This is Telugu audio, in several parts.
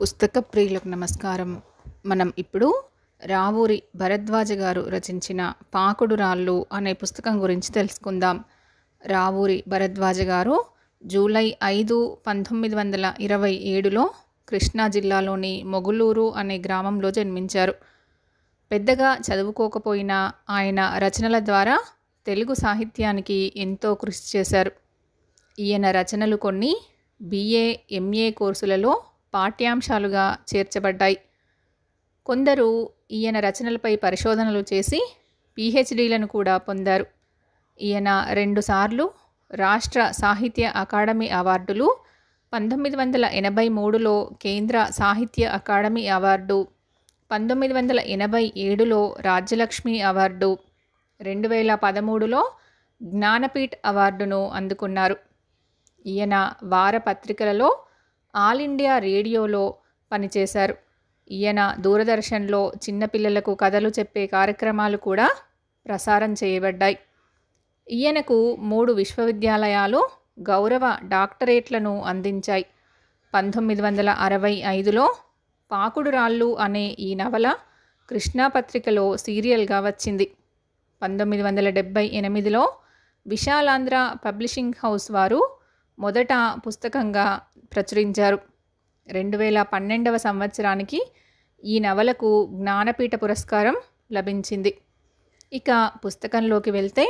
పుస్తక ప్రియులకు నమస్కారం మనం ఇప్పుడు రావూరి భరద్వాజ గారు రచించిన పాకుడు రాళ్ళు అనే పుస్తకం గురించి తెలుసుకుందాం రావూరి భరద్వాజ గారు జూలై ఐదు పంతొమ్మిది వందల ఇరవై ఏడులో కృష్ణా జిల్లాలోని మొగులూరు అనే గ్రామంలో జన్మించారు పెద్దగా చదువుకోకపోయినా ఆయన రచనల ద్వారా తెలుగు సాహిత్యానికి ఎంతో కృషి చేశారు ఈయన రచనలు కొన్ని బిఏ ఎంఏ కోర్సులలో పాఠ్యాంశాలుగా చేర్చబడ్డాయి కొందరు ఈయన రచనలపై పరిశోధనలు చేసి పిహెచ్డీలను కూడా పొందారు ఈయన రెండుసార్లు రాష్ట్ర సాహిత్య అకాడమీ అవార్డులు పంతొమ్మిది వందల ఎనభై మూడులో కేంద్ర సాహిత్య అకాడమీ అవార్డు పంతొమ్మిది వందల ఎనభై ఏడులో రాజ్యలక్ష్మి అవార్డు రెండు వేల పదమూడులో జ్ఞానపీఠ్ అవార్డును అందుకున్నారు ఈయన వారపత్రికలలో ఆల్ ఇండియా రేడియోలో పనిచేశారు ఈయన దూరదర్శన్లో చిన్నపిల్లలకు కథలు చెప్పే కార్యక్రమాలు కూడా ప్రసారం చేయబడ్డాయి ఈయనకు మూడు విశ్వవిద్యాలయాలు గౌరవ డాక్టరేట్లను అందించాయి పంతొమ్మిది వందల అరవై ఐదులో పాకుడురాళ్ళు అనే ఈ నవల కృష్ణాపత్రికలో సీరియల్గా వచ్చింది పంతొమ్మిది వందల డెబ్భై ఎనిమిదిలో విశాలాంధ్ర పబ్లిషింగ్ హౌస్ వారు మొదట పుస్తకంగా ప్రచురించారు రెండు వేల పన్నెండవ సంవత్సరానికి ఈ నవలకు జ్ఞానపీఠ పురస్కారం లభించింది ఇక పుస్తకంలోకి వెళ్తే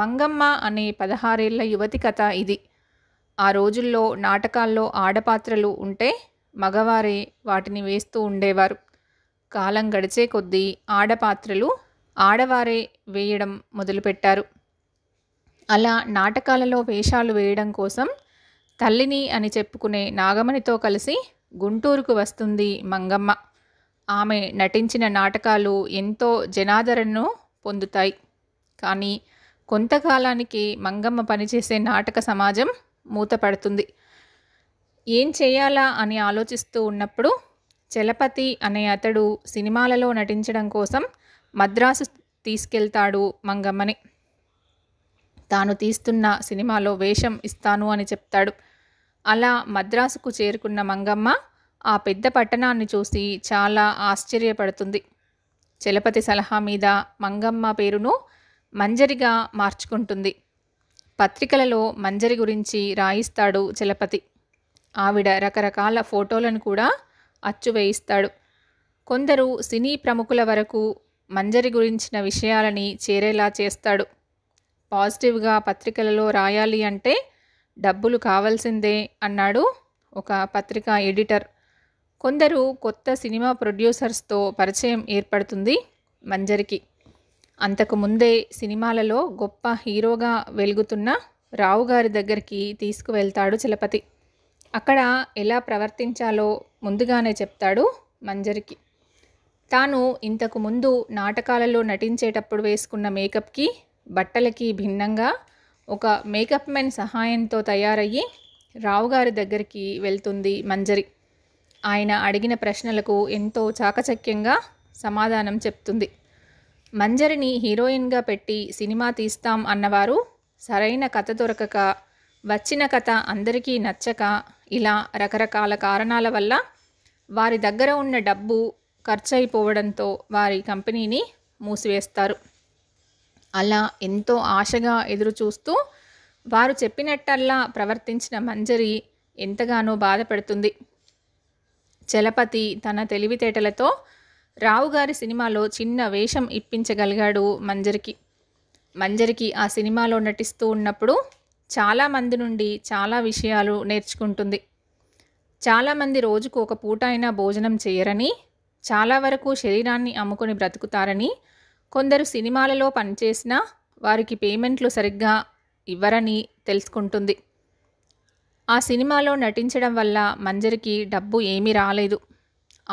మంగమ్మ అనే పదహారేళ్ల యువతి కథ ఇది ఆ రోజుల్లో నాటకాల్లో ఆడపాత్రలు ఉంటే మగవారే వాటిని వేస్తూ ఉండేవారు కాలం గడిచే కొద్దీ ఆడపాత్రలు ఆడవారే వేయడం మొదలుపెట్టారు అలా నాటకాలలో వేషాలు వేయడం కోసం తల్లిని అని చెప్పుకునే నాగమణితో కలిసి గుంటూరుకు వస్తుంది మంగమ్మ ఆమె నటించిన నాటకాలు ఎంతో జనాదరణను పొందుతాయి కానీ కొంతకాలానికి మంగమ్మ పనిచేసే నాటక సమాజం మూతపడుతుంది ఏం చేయాలా అని ఆలోచిస్తూ ఉన్నప్పుడు చలపతి అనే అతడు సినిమాలలో నటించడం కోసం మద్రాసు తీసుకెళ్తాడు మంగమ్మని తాను తీస్తున్న సినిమాలో వేషం ఇస్తాను అని చెప్తాడు అలా మద్రాసుకు చేరుకున్న మంగమ్మ ఆ పెద్ద పట్టణాన్ని చూసి చాలా ఆశ్చర్యపడుతుంది చలపతి సలహా మీద మంగమ్మ పేరును మంజరిగా మార్చుకుంటుంది పత్రికలలో మంజరి గురించి రాయిస్తాడు చలపతి ఆవిడ రకరకాల ఫోటోలను కూడా అచ్చు వేయిస్తాడు కొందరు సినీ ప్రముఖుల వరకు మంజరి గురించిన విషయాలని చేరేలా చేస్తాడు పాజిటివ్గా పత్రికలలో రాయాలి అంటే డబ్బులు కావాల్సిందే అన్నాడు ఒక పత్రికా ఎడిటర్ కొందరు కొత్త సినిమా ప్రొడ్యూసర్స్తో పరిచయం ఏర్పడుతుంది మంజరికి అంతకుముందే సినిమాలలో గొప్ప హీరోగా వెలుగుతున్న రావు గారి దగ్గరికి తీసుకువెళ్తాడు చలపతి అక్కడ ఎలా ప్రవర్తించాలో ముందుగానే చెప్తాడు మంజరికి తాను ఇంతకు ముందు నాటకాలలో నటించేటప్పుడు వేసుకున్న మేకప్కి బట్టలకి భిన్నంగా ఒక మేకప్ మెన్ సహాయంతో తయారయ్యి రావుగారి దగ్గరికి వెళ్తుంది మంజరి ఆయన అడిగిన ప్రశ్నలకు ఎంతో చాకచక్యంగా సమాధానం చెప్తుంది మంజరిని హీరోయిన్గా పెట్టి సినిమా తీస్తాం అన్నవారు సరైన కథ దొరకక వచ్చిన కథ అందరికీ నచ్చక ఇలా రకరకాల కారణాల వల్ల వారి దగ్గర ఉన్న డబ్బు ఖర్చయిపోవడంతో వారి కంపెనీని మూసివేస్తారు అలా ఎంతో ఆశగా ఎదురు చూస్తూ వారు చెప్పినట్టల్లా ప్రవర్తించిన మంజరి ఎంతగానో బాధపడుతుంది చలపతి తన తెలివితేటలతో రావుగారి సినిమాలో చిన్న వేషం ఇప్పించగలిగాడు మంజరికి మంజరికి ఆ సినిమాలో నటిస్తూ ఉన్నప్పుడు చాలామంది నుండి చాలా విషయాలు నేర్చుకుంటుంది చాలామంది రోజుకు ఒక పూట అయినా భోజనం చేయరని చాలా వరకు శరీరాన్ని అమ్ముకొని బ్రతుకుతారని కొందరు సినిమాలలో పనిచేసినా వారికి పేమెంట్లు సరిగ్గా ఇవ్వరని తెలుసుకుంటుంది ఆ సినిమాలో నటించడం వల్ల మంజరికి డబ్బు ఏమీ రాలేదు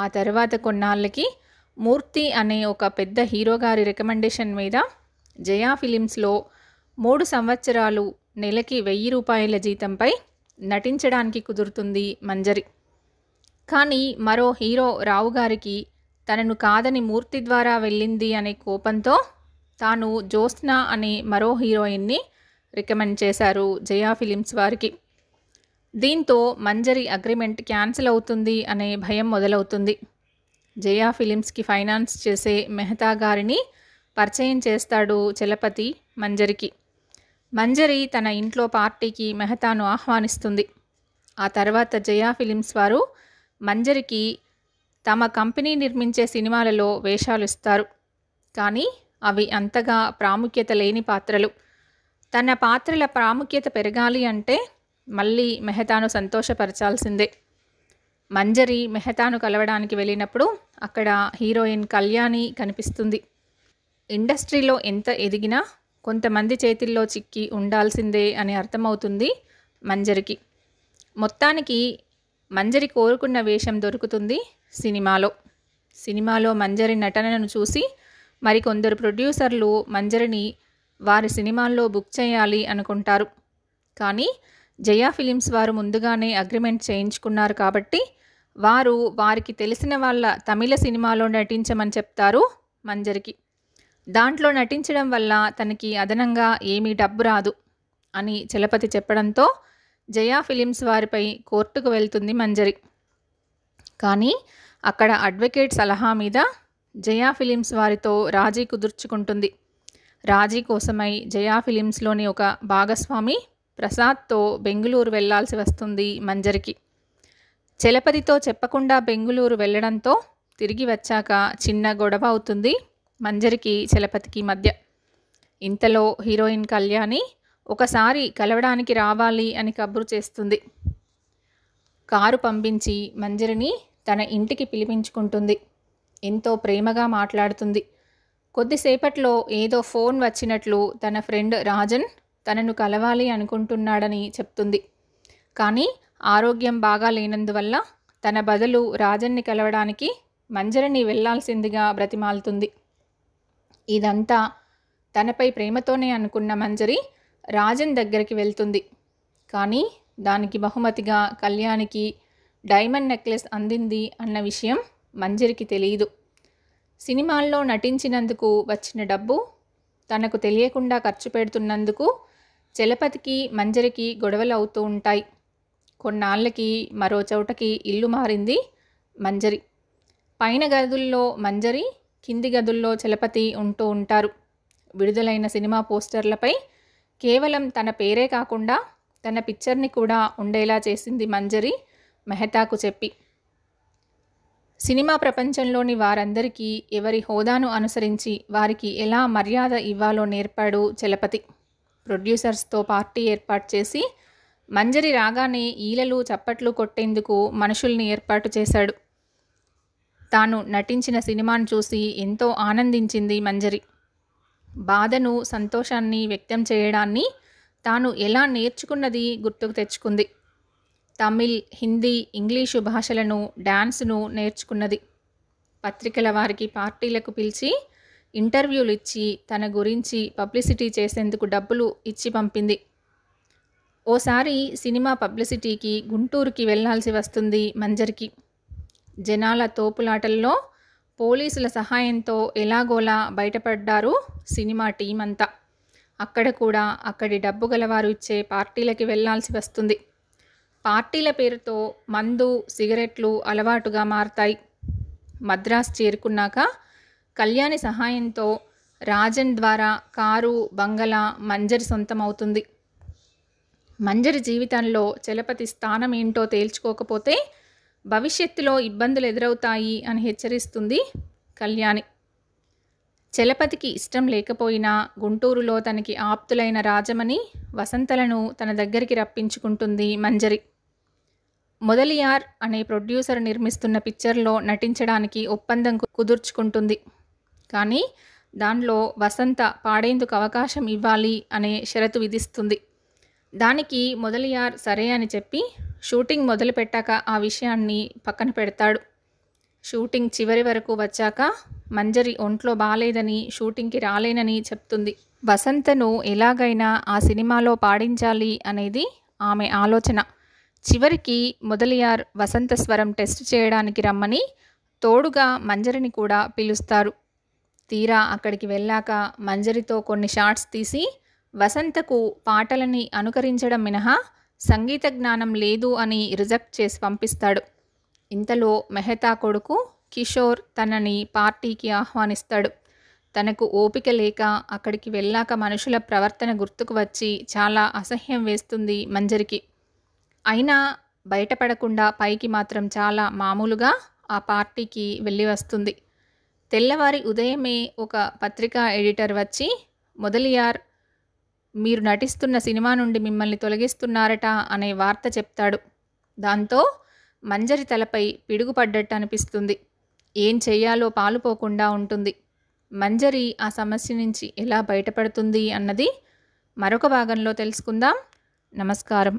ఆ తర్వాత కొన్నాళ్ళకి మూర్తి అనే ఒక పెద్ద హీరో గారి రికమెండేషన్ మీద జయా ఫిలిమ్స్లో మూడు సంవత్సరాలు నెలకి వెయ్యి రూపాయల జీతంపై నటించడానికి కుదురుతుంది మంజరి కానీ మరో హీరో రావు గారికి తనను కాదని మూర్తి ద్వారా వెళ్ళింది అనే కోపంతో తాను జ్యోత్స్న అనే మరో హీరోయిన్ని రికమెండ్ చేశారు జయా ఫిలిమ్స్ వారికి దీంతో మంజరి అగ్రిమెంట్ క్యాన్సిల్ అవుతుంది అనే భయం మొదలవుతుంది జయా ఫిలిమ్స్కి ఫైనాన్స్ చేసే మెహతా గారిని పరిచయం చేస్తాడు చలపతి మంజరికి మంజరి తన ఇంట్లో పార్టీకి మెహతాను ఆహ్వానిస్తుంది ఆ తర్వాత జయా ఫిలిమ్స్ వారు మంజరికి తమ కంపెనీ నిర్మించే సినిమాలలో వేషాలు ఇస్తారు కానీ అవి అంతగా ప్రాముఖ్యత లేని పాత్రలు తన పాత్రల ప్రాముఖ్యత పెరగాలి అంటే మళ్ళీ మెహతాను సంతోషపరచాల్సిందే మంజరి మెహతాను కలవడానికి వెళ్ళినప్పుడు అక్కడ హీరోయిన్ కళ్యాణి కనిపిస్తుంది ఇండస్ట్రీలో ఎంత ఎదిగినా కొంతమంది చేతుల్లో చిక్కి ఉండాల్సిందే అని అర్థమవుతుంది మంజరికి మొత్తానికి మంజరి కోరుకున్న వేషం దొరుకుతుంది సినిమాలో సినిమాలో మంజరి నటనను చూసి మరికొందరు ప్రొడ్యూసర్లు మంజరిని వారి సినిమాల్లో బుక్ చేయాలి అనుకుంటారు కానీ జయా ఫిలిమ్స్ వారు ముందుగానే అగ్రిమెంట్ చేయించుకున్నారు కాబట్టి వారు వారికి తెలిసిన వాళ్ళ తమిళ సినిమాలో నటించమని చెప్తారు మంజరికి దాంట్లో నటించడం వల్ల తనకి అదనంగా ఏమీ డబ్బు రాదు అని చలపతి చెప్పడంతో జయా ఫిలిమ్స్ వారిపై కోర్టుకు వెళ్తుంది మంజరి కానీ అక్కడ అడ్వకేట్ సలహా మీద జయా ఫిలిమ్స్ వారితో రాజీ కుదుర్చుకుంటుంది రాజీ కోసమై జయా ఫిలిమ్స్లోని ఒక భాగస్వామి ప్రసాద్తో బెంగుళూరు వెళ్లాల్సి వస్తుంది మంజరికి చలపతితో చెప్పకుండా బెంగుళూరు వెళ్ళడంతో తిరిగి వచ్చాక చిన్న గొడవ అవుతుంది మంజరికి చలపతికి మధ్య ఇంతలో హీరోయిన్ కళ్యాణి ఒకసారి కలవడానికి రావాలి అని కబురు చేస్తుంది కారు పంపించి మంజరిని తన ఇంటికి పిలిపించుకుంటుంది ఎంతో ప్రేమగా మాట్లాడుతుంది కొద్దిసేపట్లో ఏదో ఫోన్ వచ్చినట్లు తన ఫ్రెండ్ రాజన్ తనను కలవాలి అనుకుంటున్నాడని చెప్తుంది కానీ ఆరోగ్యం బాగా లేనందువల్ల తన బదులు రాజన్ని కలవడానికి మంజరిని వెళ్లాల్సిందిగా బ్రతిమాలుతుంది ఇదంతా తనపై ప్రేమతోనే అనుకున్న మంజరి రాజన్ దగ్గరికి వెళ్తుంది కానీ దానికి బహుమతిగా కళ్యాణికి డైమండ్ నెక్లెస్ అందింది అన్న విషయం మంజరికి తెలియదు సినిమాల్లో నటించినందుకు వచ్చిన డబ్బు తనకు తెలియకుండా ఖర్చు పెడుతున్నందుకు చలపతికి మంజరికి గొడవలు అవుతూ ఉంటాయి కొన్నాళ్ళకి మరో చోటకి ఇల్లు మారింది మంజరి పైన గదుల్లో మంజరి కింది గదుల్లో చలపతి ఉంటూ ఉంటారు విడుదలైన సినిమా పోస్టర్లపై కేవలం తన పేరే కాకుండా తన పిక్చర్ని కూడా ఉండేలా చేసింది మంజరి మెహతాకు చెప్పి సినిమా ప్రపంచంలోని వారందరికీ ఎవరి హోదాను అనుసరించి వారికి ఎలా మర్యాద ఇవ్వాలో నేర్పాడు చలపతి ప్రొడ్యూసర్స్తో పార్టీ ఏర్పాటు చేసి మంజరి రాగానే ఈలలు చప్పట్లు కొట్టేందుకు మనుషుల్ని ఏర్పాటు చేశాడు తాను నటించిన సినిమాను చూసి ఎంతో ఆనందించింది మంజరి బాధను సంతోషాన్ని వ్యక్తం చేయడాన్ని తాను ఎలా నేర్చుకున్నది గుర్తుకు తెచ్చుకుంది తమిళ్ హిందీ ఇంగ్లీషు భాషలను డ్యాన్స్ను నేర్చుకున్నది పత్రికల వారికి పార్టీలకు పిలిచి ఇంటర్వ్యూలు ఇచ్చి తన గురించి పబ్లిసిటీ చేసేందుకు డబ్బులు ఇచ్చి పంపింది ఓసారి సినిమా పబ్లిసిటీకి గుంటూరుకి వెళ్లాల్సి వస్తుంది మంజరికి జనాల తోపులాటల్లో పోలీసుల సహాయంతో ఎలాగోలా బయటపడ్డారు సినిమా టీం అంతా అక్కడ కూడా అక్కడి డబ్బు గలవారు ఇచ్చే పార్టీలకి వెళ్లాల్సి వస్తుంది పార్టీల పేరుతో మందు సిగరెట్లు అలవాటుగా మారతాయి మద్రాస్ చేరుకున్నాక కళ్యాణి సహాయంతో రాజన్ ద్వారా కారు బంగళా మంజరి సొంతమవుతుంది మంజరి జీవితంలో చలపతి స్థానం ఏంటో తేల్చుకోకపోతే భవిష్యత్తులో ఇబ్బందులు ఎదురవుతాయి అని హెచ్చరిస్తుంది కళ్యాణి చలపతికి ఇష్టం లేకపోయినా గుంటూరులో తనకి ఆప్తులైన రాజమణి వసంతలను తన దగ్గరికి రప్పించుకుంటుంది మంజరి మొదలియార్ అనే ప్రొడ్యూసర్ నిర్మిస్తున్న పిక్చర్లో నటించడానికి ఒప్పందం కుదుర్చుకుంటుంది కానీ దానిలో వసంత పాడేందుకు అవకాశం ఇవ్వాలి అనే షరతు విధిస్తుంది దానికి మొదలియార్ సరే అని చెప్పి షూటింగ్ మొదలుపెట్టాక ఆ విషయాన్ని పక్కన పెడతాడు షూటింగ్ చివరి వరకు వచ్చాక మంజరి ఒంట్లో బాగాలేదని షూటింగ్కి రాలేనని చెప్తుంది వసంతను ఎలాగైనా ఆ సినిమాలో పాడించాలి అనేది ఆమె ఆలోచన చివరికి మొదలియార్ వసంత స్వరం టెస్ట్ చేయడానికి రమ్మని తోడుగా మంజరిని కూడా పిలుస్తారు తీరా అక్కడికి వెళ్ళాక మంజరితో కొన్ని షార్ట్స్ తీసి వసంతకు పాటలని అనుకరించడం మినహా సంగీత జ్ఞానం లేదు అని రిజెక్ట్ చేసి పంపిస్తాడు ఇంతలో మెహతా కొడుకు కిషోర్ తనని పార్టీకి ఆహ్వానిస్తాడు తనకు ఓపిక లేక అక్కడికి వెళ్ళాక మనుషుల ప్రవర్తన గుర్తుకు వచ్చి చాలా అసహ్యం వేస్తుంది మంజరికి అయినా బయటపడకుండా పైకి మాత్రం చాలా మామూలుగా ఆ పార్టీకి వెళ్ళి వస్తుంది తెల్లవారి ఉదయమే ఒక పత్రికా ఎడిటర్ వచ్చి మొదలియార్ మీరు నటిస్తున్న సినిమా నుండి మిమ్మల్ని తొలగిస్తున్నారట అనే వార్త చెప్తాడు దాంతో మంజరి తలపై పిడుగుపడ్డట్టు అనిపిస్తుంది ఏం చేయాలో పాలుపోకుండా ఉంటుంది మంజరి ఆ సమస్య నుంచి ఎలా బయటపడుతుంది అన్నది మరొక భాగంలో తెలుసుకుందాం నమస్కారం